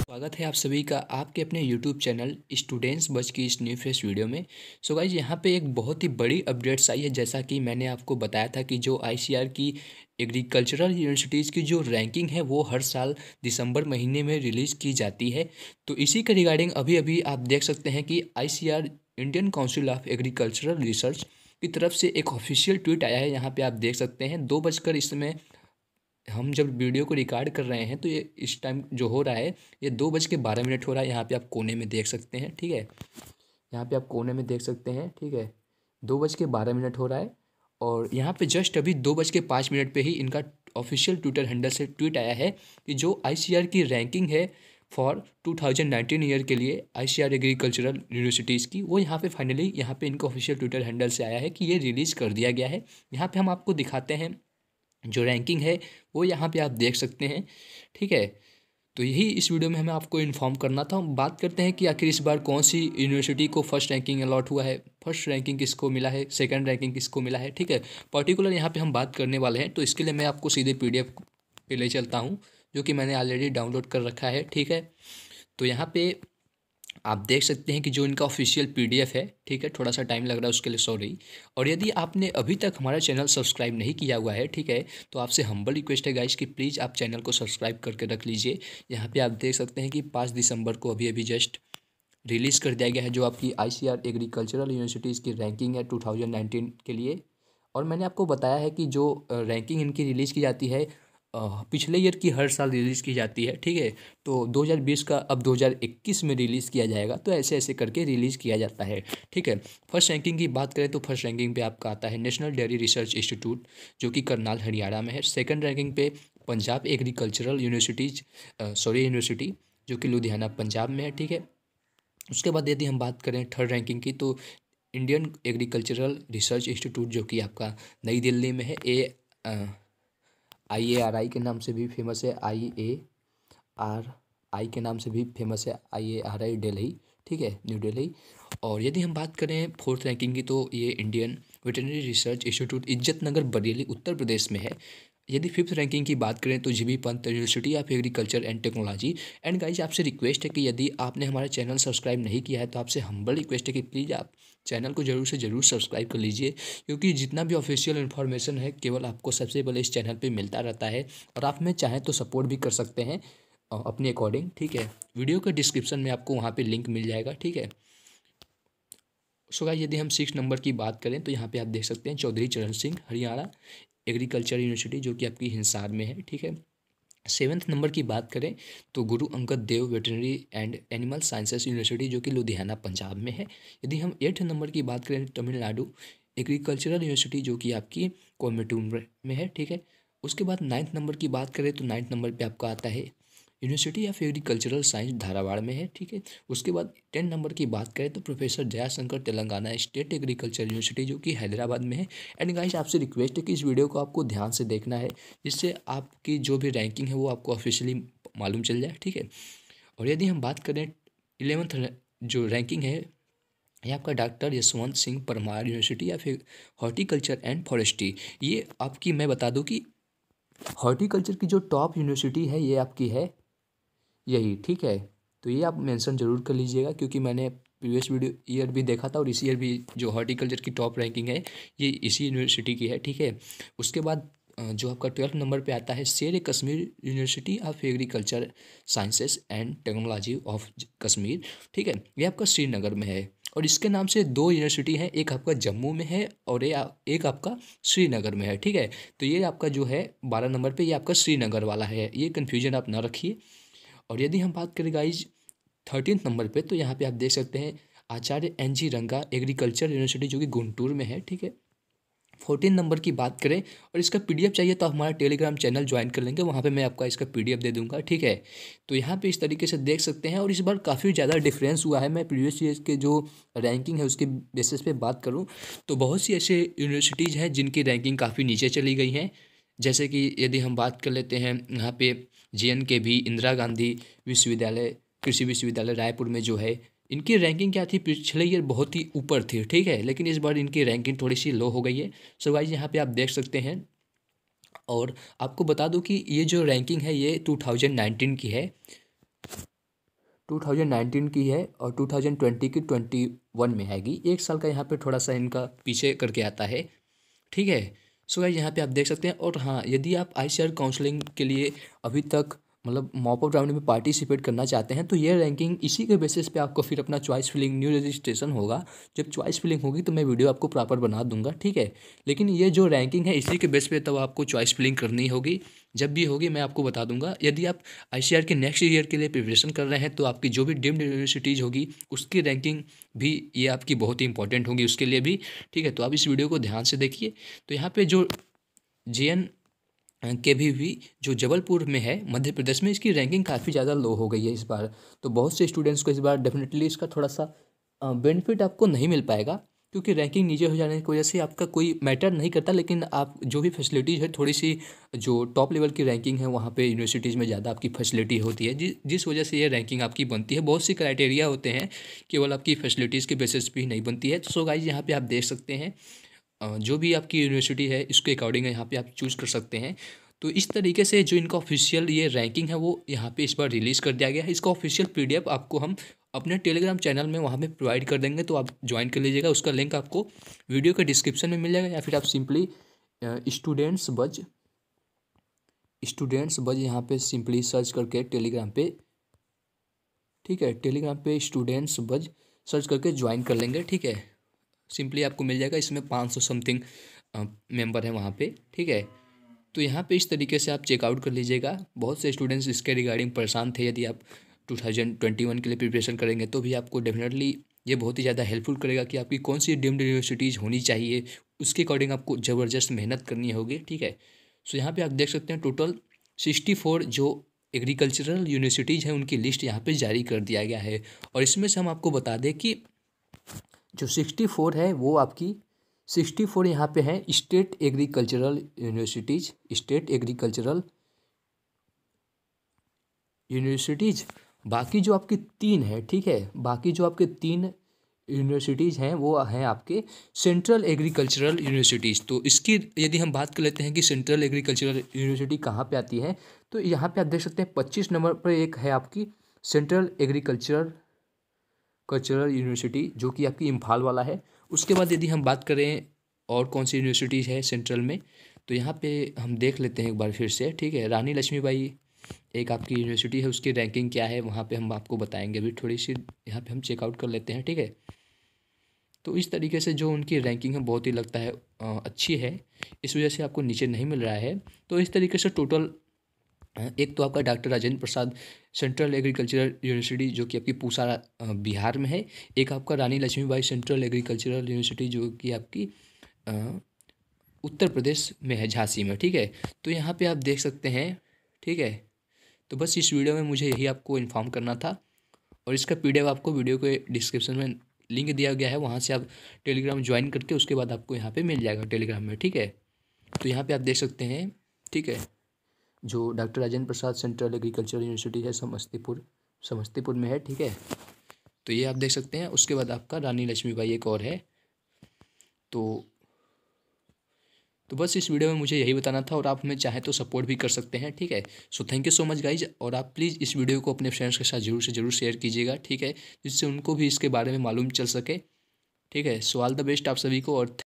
स्वागत है आप सभी का आपके अपने YouTube चैनल स्टूडेंट्स बच की इस न्यू फ्रेश वीडियो में सो गाइज यहाँ पे एक बहुत ही बड़ी अपडेट्स आई है जैसा कि मैंने आपको बताया था कि जो आई की एग्रीकल्चरल यूनिवर्सिटीज़ की जो रैंकिंग है वो हर साल दिसंबर महीने में रिलीज़ की जाती है तो इसी के रिगार्डिंग अभी अभी आप देख सकते हैं कि I Indian Council of Agricultural Research की तरफ से एक ऑफिशियल ट्वीट आया है यहाँ पे आप देख सकते हैं दो बजकर इस समय हम जब वीडियो को रिकॉर्ड कर रहे हैं तो ये इस टाइम जो हो रहा है ये दो बज के बारह मिनट हो रहा है यहाँ पे आप कोने में देख सकते हैं ठीक है यहाँ पे आप कोने में देख सकते हैं ठीक है दो बज के बारह मिनट हो रहा है और यहाँ पे जस्ट अभी दो बज के पाँच मिनट पर ही इनका ऑफिशियल ट्विटर हैंडल से ट्वीट आया है कि जो आई की रैंकिंग है फॉर 2019 ईयर के लिए आईसीआर एग्रीकल्चरल यूनिवर्सिटीज़ की वो यहाँ पे फाइनली यहाँ पे इनको ऑफिशियल ट्विटर हैंडल से आया है कि ये रिलीज़ कर दिया गया है यहाँ पे हम आपको दिखाते हैं जो रैंकिंग है वो यहाँ पे आप देख सकते हैं ठीक है तो यही इस वीडियो में हमें आपको इन्फॉर्म करना था हम बात करते हैं कि आखिर इस बार कौन सी यूनिवर्सिटी को फर्स्ट रैंकिंग अलॉट हुआ है फर्स्ट रैंकिंग किसको मिला है सेकंड रैंकिंग किसको मिला है ठीक है पर्टिकुलर यहाँ पे हम बात करने वाले हैं तो इसके लिए मैं आपको सीधे पीडीएफ पे ले चलता हूँ जो कि मैंने ऑलरेडी डाउनलोड कर रखा है ठीक है तो यहाँ पे आप देख सकते हैं कि जो इनका ऑफिशियल पीडीएफ है ठीक है थोड़ा सा टाइम लग रहा है उसके लिए सॉरी और यदि आपने अभी तक हमारा चैनल सब्सक्राइब नहीं किया हुआ है ठीक है तो आपसे हम्बल रिक्वेस्ट है गाइज कि प्लीज़ आप चैनल को सब्सक्राइब करके रख लीजिए यहाँ पे आप देख सकते हैं कि पाँच दिसंबर को अभी अभी जस्ट रिलीज़ कर दिया गया है जो आपकी आई एग्रीकल्चरल यूनिवर्सिटीज़ की रैंकिंग है टू के लिए और मैंने आपको बताया है कि जो रैंकिंग इनकी रिलीज़ की जाती है पिछले ईयर की हर साल रिलीज़ की जाती है ठीक है तो 2020 का अब 2021 में रिलीज़ किया जाएगा तो ऐसे ऐसे करके रिलीज़ किया जाता है ठीक है फर्स्ट रैंकिंग की बात करें तो फर्स्ट रैंकिंग पे आपका आता है नेशनल डेयरी रिसर्च इंस्टीट्यूट जो कि करनाल हरियाणा में है सेकंड रैंकिंग पे Punjab agricultural universities sorry university जो कि लुधियाना पंजाब में है ठीक है उसके बाद यदि हम बात करें थर्ड रैंकिंग की तो इंडियन एग्रीकल्चरल रिसर्च इंस्टीट्यूट जो कि आपका नई दिल्ली में है ए आई ए आर आई के नाम से भी फेमस है आई ए आर आई के नाम से भी फेमस है आई ए आर आई डेल्ही ठीक है न्यू डेल्ही और यदि हम बात करें फोर्थ रैंकिंग की तो ये इंडियन वेटनरी रिसर्च इंस्टीट्यूट इज्जत नगर बरेली उत्तर प्रदेश में है यदि फिफ्थ रैंकिंग की बात करें तो GB Pant university of agriculture and technology and guys आपसे रिक्वेस्ट है कि यदि आपने हमारा चैनल सब्सक्राइब नहीं किया है तो आपसे हम्बल रिक्वेस्ट है कि प्लीज़ आप चैनल को जरूर से ज़रूर सब्सक्राइब कर लीजिए क्योंकि जितना भी ऑफिशियल इन्फॉर्मेशन है केवल आपको सबसे पहले इस चैनल पर मिलता रहता है और आप में चाहें तो सपोर्ट भी कर सकते हैं अपने अकॉर्डिंग ठीक है वीडियो के डिस्क्रिप्शन में आपको वहाँ पर लिंक मिल जाएगा ठीक है सो so यदि हम सिक्स नंबर की बात करें तो यहाँ पे आप देख सकते हैं चौधरी चरण सिंह हरियाणा एग्रीकल्चर यूनिवर्सिटी जो कि आपकी हिसार में है ठीक है सेवन्थ नंबर की बात करें तो Guru Angad Dev veterinary and animal sciences university जो कि लुधियाना पंजाब में है यदि हम एट्थ नंबर की बात करें तमिलनाडु एग्रीकल्चरल यूनिवर्सिटी जो कि आपकी कोमेटूम में है ठीक है उसके बाद नाइन्थ नंबर की बात करें तो नाइन्थ नंबर पे आपका आता है university of agricultural science Dharwad में है ठीक है उसके बाद टेन नंबर की बात करें तो professor Jayashankar Telangana state agriculture university जो कि हैदराबाद में है एंड गाइस आपसे रिक्वेस्ट है कि इस वीडियो को आपको ध्यान से देखना है जिससे आपकी जो भी रैंकिंग है वो आपको ऑफिशियली मालूम चल जाए ठीक है और यदि हम बात करें इलेवंथ जो रैंकिंग है ये आपका डॉक्टर यशवंत सिंह परमार यूनिवर्सिटी या फिर हॉर्टिकल्चर एंड फॉरेस्ट्री ये आपकी मैं बता दूँ कि हॉर्टिकल्चर की जो टॉप यूनिवर्सिटी है ये आपकी है यही ठीक है तो ये आप मेंशन जरूर कर लीजिएगा क्योंकि मैंने प्रीवियस वीडियो ईयर भी देखा था और इस ईयर भी जो हॉर्टिकल्चर की टॉप रैंकिंग है ये इसी यूनिवर्सिटी की है ठीक है उसके बाद जो आपका ट्वेल्थ नंबर पे आता है Sher Kashmir university of agriculture sciences and technology of Kashmir ठीक है ये आपका श्रीनगर में है और इसके नाम से दो यूनिवर्सिटी हैं एक आपका जम्मू में है और ये एक आपका श्रीनगर में है ठीक है तो ये आपका जो है बारह नंबर पर ये आपका श्रीनगर वाला है ये कन्फ्यूजन आप ना रखिए और यदि हम बात करें गाइज थर्टीन नंबर पे तो यहाँ पे आप देख सकते हैं आचार्य एन जी रंगा एग्रीकल्चर यूनिवर्सिटी जो कि गुंटूर में है ठीक है फोर्टीन नंबर की बात करें और इसका पीडीएफ चाहिए तो हमारा टेलीग्राम चैनल ज्वाइन कर लेंगे वहाँ पे मैं आपका इसका पीडीएफ दे दूंगा ठीक है तो यहाँ पे इस तरीके से देख सकते हैं और इस बार काफ़ी ज़्यादा डिफरेंस हुआ है मैं प्रीवियस ईयर के जो रैंकिंग है उसके बेसिस पे बात करूँ तो बहुत सी ऐसे यूनिवर्सिटीज़ हैं जिनकी रैंकिंग काफ़ी नीचे चली गई हैं जैसे कि यदि हम बात कर लेते हैं यहाँ पर जे के भी इंदिरा गांधी विश्वविद्यालय कृषि विश्वविद्यालय रायपुर में जो है इनकी रैंकिंग क्या थी पिछले ईयर बहुत ही ऊपर थी ठीक है लेकिन इस बार इनकी रैंकिंग थोड़ी सी लो हो गई है सो वाइज यहाँ पे आप देख सकते हैं और आपको बता दूँ कि ये जो रैंकिंग है ये 2019 की है 2019 की है और ट्वेंटी की वन में आएगी एक साल का यहाँ पर थोड़ा सा इनका पीछे करके आता है ठीक है सो गाइज यहाँ पे आप देख सकते हैं और हाँ यदि आप आई काउंसलिंग के लिए अभी तक मतलब मॉपअप राउंड में पार्टिसिपेट करना चाहते हैं तो ये रैंकिंग इसी के बेसिस पे आपको फिर अपना चॉइस फिलिंग न्यू रजिस्ट्रेशन होगा जब चॉइस फिलिंग होगी तो मैं वीडियो आपको प्रॉपर बना दूंगा ठीक है लेकिन ये जो रैंकिंग है इसी के बेस पे तब तो आपको चॉइस फिलिंग करनी होगी जब भी होगी मैं आपको बता दूंगा यदि आप आई के नेक्स्ट ईयर के लिए प्रिपरेशन कर रहे हैं तो आपकी जो भी डिम्ड यूनिवर्सिटीज़ होगी उसकी रैंकिंग भी ये आपकी बहुत ही इंपॉर्टेंट होगी उसके लिए भी ठीक है तो आप इस वीडियो को ध्यान से देखिए तो यहाँ पर जो जे एन के भी भी जो जबलपुर में है मध्य प्रदेश में इसकी रैंकिंग काफ़ी ज़्यादा लो हो गई है इस बार तो बहुत से स्टूडेंट्स को इस बार डेफिनेटली इसका थोड़ा सा बेनिफिट आपको नहीं मिल पाएगा क्योंकि रैंकिंग नीचे हो जाने की वजह से आपका कोई मैटर नहीं करता लेकिन आप जो भी फैसिलिटीज़ है थोड़ी सी जो टॉप लेवल की रैंकिंग है वहाँ पे यूनिवर्सिटीज़ में ज़्यादा आपकी फैसिलिटी होती है जि, जिस वजह से ये रैंकिंग आपकी बनती है बहुत सी क्राइटेरिया होते हैं केवल आपकी फैसिलिटीज़ के बेसिस पर ही नहीं बनती है तो सो गाइज यहाँ पर आप देख सकते हैं जो भी आपकी यूनिवर्सिटी है इसके अकॉर्डिंग यहाँ पे आप चूज़ कर सकते हैं तो इस तरीके से जो इनका ऑफिशियल ये रैंकिंग है वो यहाँ पे इस बार रिलीज़ कर दिया गया है इसका ऑफिशियल पी आपको हम अपने टेलीग्राम चैनल में वहाँ पे प्रोवाइड कर देंगे तो आप ज्वाइन कर लीजिएगा उसका लिंक आपको वीडियो के डिस्क्रिप्शन में मिल जाएगा या फिर आप सिंपली स्टूडेंट्स बज स्टूडेंट्स बज यहाँ पर सिंपली सर्च करके टेलीग्राम पर ठीक है टेलीग्राम पे स्टूडेंट्स बज सर्च करके ज्वाइन कर लेंगे ठीक है सिंपली आपको मिल जाएगा इसमें पाँच सौ समथिंग मेंबर हैं वहाँ पे ठीक है तो यहाँ पे इस तरीके से आप चेकआउट कर लीजिएगा बहुत से स्टूडेंट्स इसके रिगार्डिंग परेशान थे यदि आप टू थाउजेंड ट्वेंटी वन के लिए प्रिपरेशन करेंगे तो भी आपको डेफिनेटली ये बहुत ही ज़्यादा हेल्पफुल करेगा कि आपकी कौन सी डीम्ड यूनिवर्सिटीज़ होनी चाहिए उसके अकॉर्डिंग आपको ज़बरदस्त मेहनत करनी होगी ठीक है सो यहाँ पर आप देख सकते हैं टोटल सिक्सटी फोर जो एग्रीकल्चरल यूनिवर्सिटीज़ हैं उनकी लिस्ट यहाँ पे जारी कर दिया गया है और इसमें से हम आपको बता दें कि जो सिक्सटी फोर है वो आपकी सिक्सटी फोर यहाँ पे है state agricultural universities state agricultural universities बाकी जो आपके तीन है ठीक है बाकी जो आपके तीन यूनिवर्सिटीज़ हैं वो हैं आपके सेंट्रल एग्रीकल्चरल यूनिवर्सिटीज़ तो इसकी यदि हम बात कर लेते हैं कि सेंट्रल एग्रीकल्चरल यूनिवर्सिटी कहाँ पे आती है तो यहाँ पे आप देख सकते हैं पच्चीस नंबर पर एक है आपकी सेंट्रल एग्रीकल्चरल कल्चरल यूनिवर्सिटी जो कि आपकी इम्फाल वाला है उसके बाद यदि हम बात करें और कौन सी यूनिवर्सिटीज़ है सेंट्रल में तो यहाँ पे हम देख लेते हैं एक बार फिर से ठीक है रानी लक्ष्मीबाई एक आपकी यूनिवर्सिटी है उसकी रैंकिंग क्या है वहाँ पे हम आपको बताएंगे अभी थोड़ी सी यहाँ पे हम चेकआउट कर लेते हैं ठीक है तो इस तरीके से जो उनकी रैंकिंग है बहुत ही लगता है अच्छी है इस वजह से आपको नीचे नहीं मिल रहा है तो इस तरीके से टोटल एक तो आपका doctor Rajendra Prasad central agricultural university जो कि आपकी पूसा बिहार में है एक आपका Rani Laxmibai central agricultural university जो कि आपकी उत्तर प्रदेश में है झांसी में ठीक है तो यहाँ पे आप देख सकते हैं ठीक है तो बस इस वीडियो में मुझे यही आपको इन्फॉर्म करना था और इसका पी आपको वीडियो के डिस्क्रिप्शन में लिंक दिया गया है वहाँ से आप टेलीग्राम ज्वाइन करके उसके बाद आपको यहाँ पर मिल जाएगा टेलीग्राम में ठीक है तो यहाँ पर आप देख सकते हैं ठीक है जो doctor Rajendra Prasad central agriculture university है समस्तीपुर समस्तीपुर में है ठीक है तो ये आप देख सकते हैं उसके बाद आपका रानी लक्ष्मीबाई एक और है तो तो बस इस वीडियो में मुझे यही बताना था और आप हमें चाहें तो सपोर्ट भी कर सकते हैं ठीक है so thank you so much guys और आप प्लीज़ इस वीडियो को अपने फ्रेंड्स के साथ जरूर से जरूर शेयर कीजिएगा ठीक है जिससे उनको भी इसके बारे में मालूम चल सके ठीक है सो ऑल द बेस्ट आप सभी को और